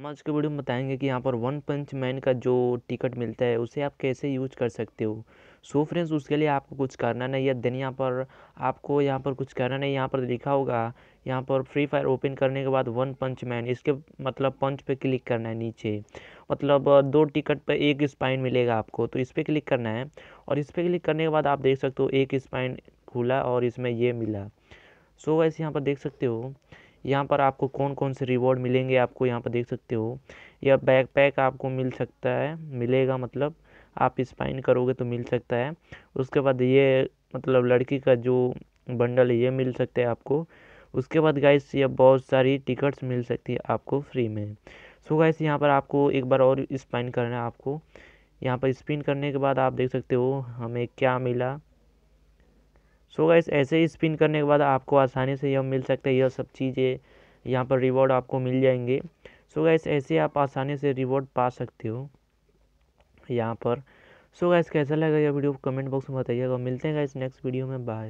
हम आज के वीडियो में बताएंगे कि यहाँ पर वन पंच मैन का जो टिकट मिलता है उसे आप कैसे यूज कर सकते हो सो फ्रेंड्स उसके लिए आपको कुछ करना नहीं है देन यहाँ पर आपको यहाँ पर कुछ करना नहीं यहाँ पर लिखा होगा यहाँ पर फ्री फायर ओपन करने के बाद वन पंच मैन इसके मतलब पंच पे क्लिक करना है नीचे मतलब दो टिकट पर एक स्पाइन मिलेगा आपको तो इस पर क्लिक करना है और इस पर क्लिक करने के बाद आप देख सकते हो एक स्पाइन खुला और इसमें ये मिला सो वैसे यहाँ पर देख सकते हो यहाँ पर आपको कौन कौन से रिवॉर्ड मिलेंगे आपको यहाँ पर देख सकते हो या बैकपैक आपको मिल सकता है मिलेगा मतलब आप स्पाइन करोगे तो मिल सकता है उसके बाद ये मतलब लड़की का जो बंडल है ये मिल सकता है आपको उसके बाद गाइस ये बहुत सारी टिकट्स मिल सकती है आपको फ्री में सो गाइस यहाँ पर आपको एक बार और स्पाइन करना है आपको यहाँ पर स्पिन करने के बाद आप देख सकते हो हमें क्या मिला सो गाइस ऐसे ही स्पिन करने के बाद आपको आसानी से यह मिल सकता है यह सब चीज़ें यहाँ पर रिवॉर्ड आपको मिल जाएंगे सो गाइस ऐसे आप आसानी से रिवॉर्ड पा सकते हो यहाँ पर सो गाइस कैसा लगा यह वीडियो कमेंट बॉक्स में बताइएगा मिलते हैं गाइस नेक्स्ट वीडियो में बाय